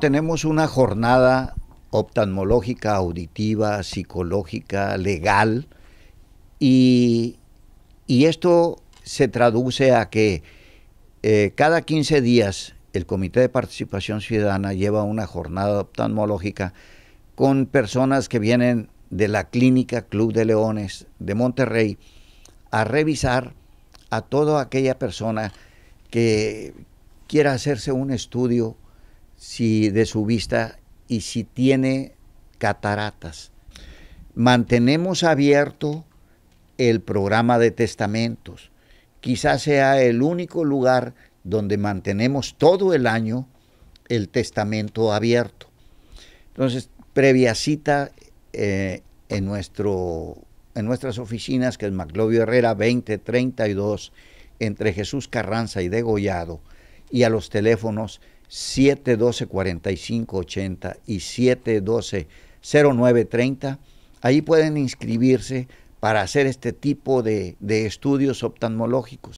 Tenemos una jornada oftalmológica, auditiva, psicológica, legal, y, esto se traduce a que eh, cada 15 días el Comité de Participación Ciudadana lleva una jornada oftalmológica con personas que vienen de la Clínica Club de Leones de Monterrey a revisar a toda aquella persona que quiera hacerse un estudio si de su vista y si tiene cataratas. Mantenemos abierto el programa de testamentos. Quizás sea el único lugar donde mantenemos todo el año el testamento abierto. Entonces, previa cita eh, en, nuestro, en nuestras oficinas, que es Maclovio Herrera 2032, entre Jesús Carranza y Degollado, y a los teléfonos 712-4580 y 712-0930. Ahí pueden inscribirse para hacer este tipo de, estudios oftalmológicos.